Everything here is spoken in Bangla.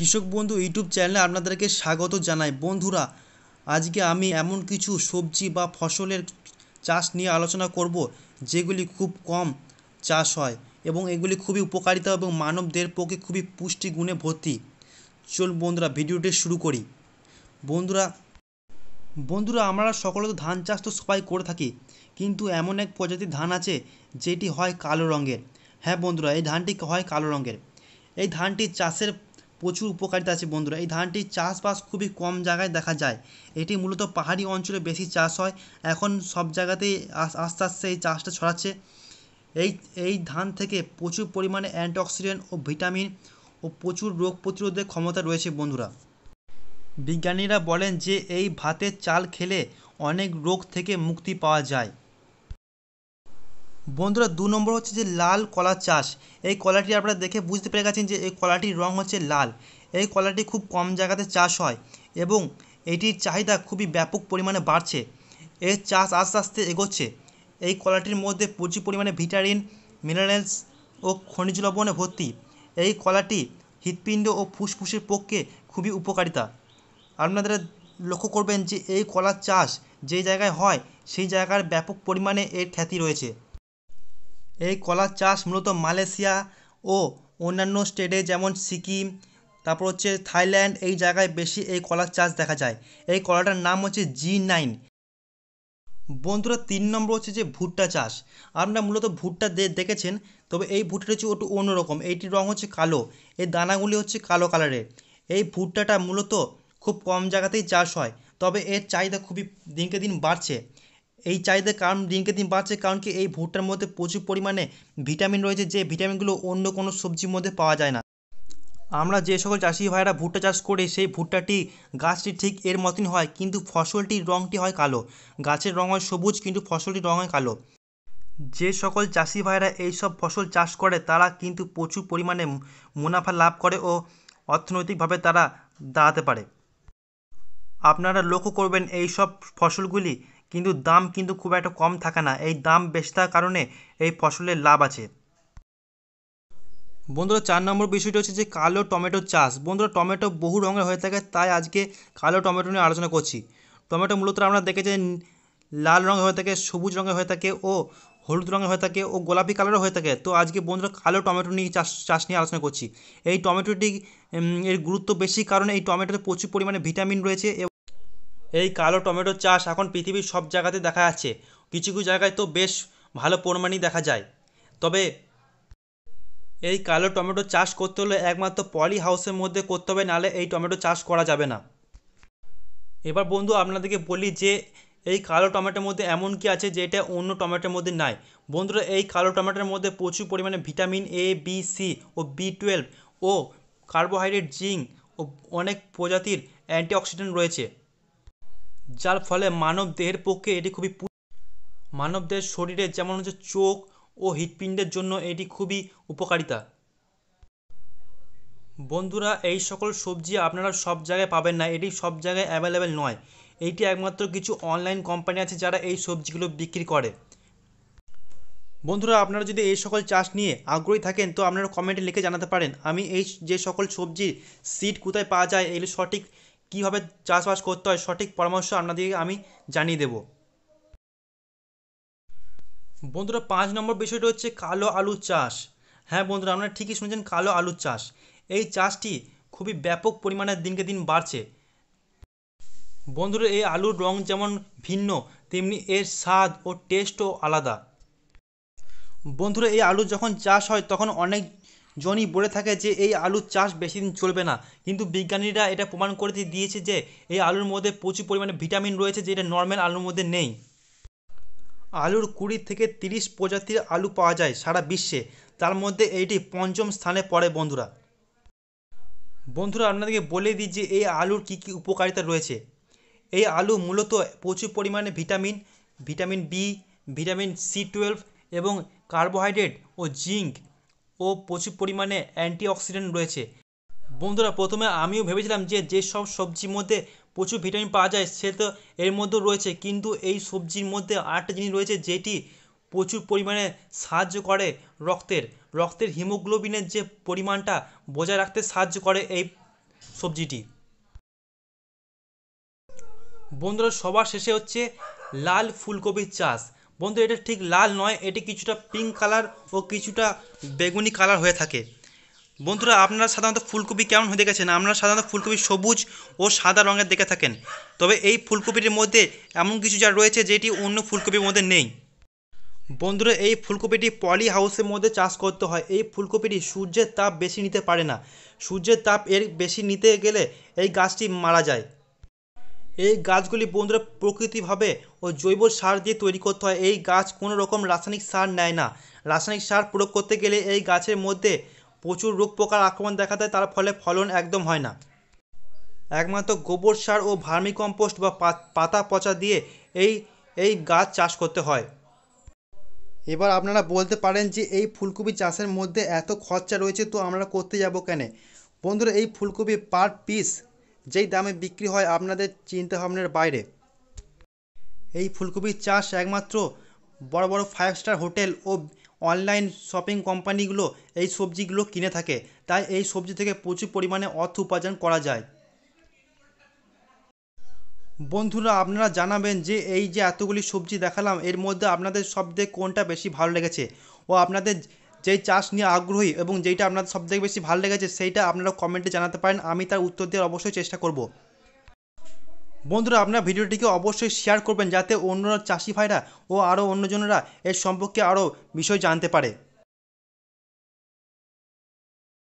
কৃষক বন্ধু ইউটিউব চ্যানেলে আপনাদেরকে স্বাগত জানাই বন্ধুরা আজকে আমি এমন কিছু সবজি বা ফসলের চাষ নিয়ে আলোচনা করব যেগুলি খুব কম চাষ হয় এবং এগুলি খুবই উপকারিতা এবং মানবদের পক্ষে খুবই পুষ্টিগুণে ভর্তি চল বন্ধুরা ভিডিওটি শুরু করি বন্ধুরা বন্ধুরা আমরা সকলে তো ধান চাষ তো সবাই করে থাকি কিন্তু এমন এক প্রজাতির ধান আছে যেটি হয় কালো রঙের হ্যাঁ বন্ধুরা এই ধানটি হয় কালো রঙের এই ধানটি চাষের প্রচুর উপকারিতা আছে বন্ধুরা এই ধানটির চাষবাস খুবই কম জায়গায় দেখা যায় এটি মূলত পাহাড়ি অঞ্চলে বেশি চাষ হয় এখন সব জায়গাতেই আস্তে আস্তে এই চাষটা ছড়াচ্ছে এই এই ধান থেকে প্রচুর পরিমাণে অ্যান্টিঅক্সিডেন্ট ও ভিটামিন ও প্রচুর রোগ প্রতিরোধের ক্ষমতা রয়েছে বন্ধুরা বিজ্ঞানীরা বলেন যে এই ভাতের চাল খেলে অনেক রোগ থেকে মুক্তি পাওয়া যায় বন্ধুরা দু নম্বর হচ্ছে যে লাল কলা চাষ এই কলাটি আপনারা দেখে বুঝতে পেরে গেছেন যে এই কলাটির রং হচ্ছে লাল এই কলাটি খুব কম জায়গাতে চাষ হয় এবং এটির চাহিদা খুবই ব্যাপক পরিমাণে বাড়ছে এর চাষ আস্তে আস্তে এগোচ্ছে এই কলাটির মধ্যে প্রচুর পরিমাণে ভিটামিন মিনারেলস ও খনিজ লবণে ভর্তি এই কলাটি হৃৎপিণ্ড ও ফুসফুসের পক্ষে খুবই উপকারিতা আপনারা লক্ষ্য করবেন যে এই কলার চাষ যে জায়গায় হয় সেই জায়গার ব্যাপক পরিমাণে এর খ্যাতি রয়েছে এই কলার চাষ মূলত মালয়েশিয়া ও অন্যান্য স্টেটে যেমন সিকিম তারপর হচ্ছে থাইল্যান্ড এই জায়গায় বেশি এই কলার চাষ দেখা যায় এই কলাটার নাম হচ্ছে জি নাইন বন্ধুরা তিন নম্বর হচ্ছে যে ভুট্টা চাষ আপনারা মূলত ভুট্টা দেখেছেন তবে এই ভুট্টাটা হচ্ছে একটু অন্যরকম এইটির রং হচ্ছে কালো এই দানাগুলি হচ্ছে কালো কালারের এই ভুট্টাটা মূলত খুব কম জায়গাতেই চাষ হয় তবে এর চাহিদা খুবই দিনকে দিন বাড়ছে এই চাহিদা কারণ দিনকে দিন বাড়ছে কারণ কি এই ভুট্টার মধ্যে প্রচুর পরিমাণে ভিটামিন রয়েছে যে ভিটামিনগুলো অন্য কোনো সবজির মধ্যে পাওয়া যায় না আমরা যে সকল চাষি ভাইরা ভুট্টা চাষ করে সেই ভুট্টাটি গাছটি ঠিক এর মতন হয় কিন্তু ফসলটির রঙটি হয় কালো গাছের রঙ হয় সবুজ কিন্তু ফসলটির রঙ হয় কালো যে সকল চাষি ভাইরা এইসব ফসল চাষ করে তারা কিন্তু প্রচুর পরিমাণে মুনাফা লাভ করে ও অর্থনৈতিকভাবে তারা দাঁড়াতে পারে আপনারা লক্ষ্য করবেন এই সব ফসলগুলি কিন্তু দাম কিন্তু খুব একটা কম থাকে না এই দাম বেশি থাকার কারণে এই ফসলের লাভ আছে বন্ধুরা চার নম্বর বিষয়টি হচ্ছে যে কালো টমেটো চাষ বন্ধুরা টমেটো বহু রঙের হয়ে থাকে তাই আজকে কালো টমেটো নিয়ে আলোচনা করছি টমেটো মূলত আমরা দেখেছি লাল রঙের হয়ে থাকে সবুজ রঙের হয়ে থাকে ও হলুদ রঙের হয়ে থাকে ও গোলাপি কালারের হয়ে থাকে তো আজকে বন্ধুরা কালো টমেটো নিয়ে চাষ চাষ নিয়ে আলোচনা করছি এই টমেটোটি এর গুরুত্ব বেশি কারণ এই টমেটোতে প্রচুর পরিমাণে ভিটামিন রয়েছে এই কালো টমেটোর চাষ এখন পৃথিবীর সব জায়গাতে দেখা যাচ্ছে কিছু কিছু জায়গায় তো বেশ ভালো পরিমাণেই দেখা যায় তবে এই কালো টমেটো চাষ করতে হলে একমাত্র পলি হাউসের মধ্যে করতে হবে নাহলে এই টমেটো চাষ করা যাবে না এবার বন্ধু আপনাদেরকে বলি যে এই কালো টমেটোর মধ্যে এমন কি আছে যেটা অন্য টমেটোর মধ্যে নাই বন্ধুরা এই কালো টমেটোর মধ্যে প্রচুর পরিমাণে ভিটামিন এ বি সি ও বি টুয়েলভ ও কার্বোহাইড্রেট জিঙ্ক ও অনেক প্রজাতির অ্যান্টিঅক্সিডেন্ট রয়েছে যার ফলে মানব দেহের পক্ষে এটি খুবই মানবদের শরীরে যেমন হচ্ছে চোখ ও হৃৎপিণ্ডের জন্য এটি খুবই উপকারিতা বন্ধুরা এই সকল সবজি আপনারা সব জায়গায় পাবেন না এটি সব জায়গায় অ্যাভেলেবেল নয় এইটি একমাত্র কিছু অনলাইন কোম্পানি আছে যারা এই সবজিগুলো বিক্রি করে বন্ধুরা আপনারা যদি এই সকল চাষ নিয়ে আগ্রহী থাকেন তো আপনারা কমেন্টে লিখে জানাতে পারেন আমি এই যে সকল সবজির সিড কোথায় পাওয়া যায় এগুলো সঠিক কীভাবে চাষবাস করতে হয় সঠিক পরামর্শ আপনাদেরকে আমি জানিয়ে দেবো বন্ধুরা পাঁচ নম্বর বিষয়টি হচ্ছে কালো আলু চাষ হ্যাঁ বন্ধুরা আপনারা ঠিকই শুনেছেন কালো আলু চাষ এই চাষটি খুবই ব্যাপক পরিমাণে দিনকে দিন বাড়ছে বন্ধুরা এই আলুর রং যেমন ভিন্ন তেমনি এর স্বাদ ও টেস্টও আলাদা বন্ধুরা এই আলু যখন চাষ হয় তখন অনেক জনি বলে থাকে যে এই আলুর চাষ বেশি দিন চলবে না কিন্তু বিজ্ঞানীরা এটা প্রমাণ করে দিয়েছে যে এই আলুর মধ্যে প্রচুর পরিমাণে ভিটামিন রয়েছে যেটা নর্মাল আলুর মধ্যে নেই আলুর কুড়ি থেকে তিরিশ প্রজাতির আলু পাওয়া যায় সারা বিশ্বে তার মধ্যে এইটি পঞ্চম স্থানে পড়ে বন্ধুরা বন্ধুরা আপনাদেরকে বলে দিই যে এই আলুর কী কী উপকারিতা রয়েছে এই আলু মূলত প্রচুর পরিমাণে vitamin vitamin B vitamin C twelve এবং কার্বোহাইড্রেট ও জিঙ্ক ও প্রচুর পরিমাণে অ্যান্টিঅক্সিডেন্ট রয়েছে বন্ধুরা প্রথমে আমিও ভেবেছিলাম যে যেসব সবজির মধ্যে প্রচুর ভিটামিন পাওয়া যায় সে তো এর মধ্যেও রয়েছে কিন্তু এই সবজির মধ্যে আটটা জিনিস রয়েছে যেটি প্রচুর পরিমাণে সাহায্য করে রক্তের রক্তের হিমোগ্লোবিনের যে পরিমাণটা বজায় রাখতে সাহায্য করে এই সবজিটি বন্ধুরা সবার শেষে হচ্ছে লাল ফুলকপির চাষ বন্ধু এটা ঠিক লাল নয় এটি কিছুটা পিঙ্ক কালার ও কিছুটা বেগুনি কালার হয়ে থাকে বন্ধুরা আপনারা সাধারণত ফুলকপি কেমন হয়ে দেখেছেন আপনারা সাধারণত ফুলকপি সবুজ ও সাদা রঙের দেখে থাকেন তবে এই ফুলকপিটির মধ্যে এমন কিছু যা রয়েছে যেটি অন্য ফুলকপির মধ্যে নেই বন্ধুরা এই ফুলকপিটি পলি হাউসের মধ্যে চাষ করতে হয় এই ফুলকপিটি সূর্যের তাপ বেশি নিতে পারে না সূর্যের তাপ এর বেশি নিতে গেলে এই গাছটি মারা যায় এই গাছগুলি বন্ধুরা প্রকৃতিভাবে ও জৈব সার দিয়ে তৈরি করতে হয় এই গাছ কোনো রকম রাসায়নিক সার নেয় না রাসায়নিক সার প্রয়োগ করতে গেলে এই গাছের মধ্যে প্রচুর রোগ পোকার আক্রমণ দেখা দেয় তার ফলে ফলন একদম হয় না একমাত্র গোবর সার ও ভার্মিকম্পোস্ট বা পাতা পচা দিয়ে এই এই গাছ চাষ করতে হয় এবার আপনারা বলতে পারেন যে এই ফুলকপি চাষের মধ্যে এত খরচা রয়েছে তো আমরা করতে যাব কেন বন্ধুরা এই ফুলকপি পার পিস যেই দামে বিক্রি হয় আপনাদের চিন্তাভাবনার বাইরে এই ফুলকপির চাষ একমাত্র বড় বড় ফাইভ স্টার হোটেল ও অনলাইন শপিং কোম্পানিগুলো এই সবজিগুলো কিনে থাকে তাই এই সবজি থেকে প্রচুর পরিমাণে অর্থ উপার্জন করা যায় বন্ধুরা আপনারা জানাবেন যে এই যে এতগুলি সবজি দেখালাম এর মধ্যে আপনাদের সবচেয়ে কোনটা বেশি ভালো লেগেছে ও আপনাদের যেই চাষ নিয়ে আগ্রহী এবং যেইটা আপনাদের সবথেকে বেশি ভালো লেগেছে সেইটা আপনারা কমেন্টে জানাতে পারেন আমি তার উত্তর দেওয়ার অবশ্যই চেষ্টা করব বন্ধুরা আপনার ভিডিওটিকে অবশ্যই শেয়ার করবেন যাতে অন্য চাষি ভাইরা ও আরও অন্যজনেরা এর সম্পর্কে আরও বিষয় জানতে পারে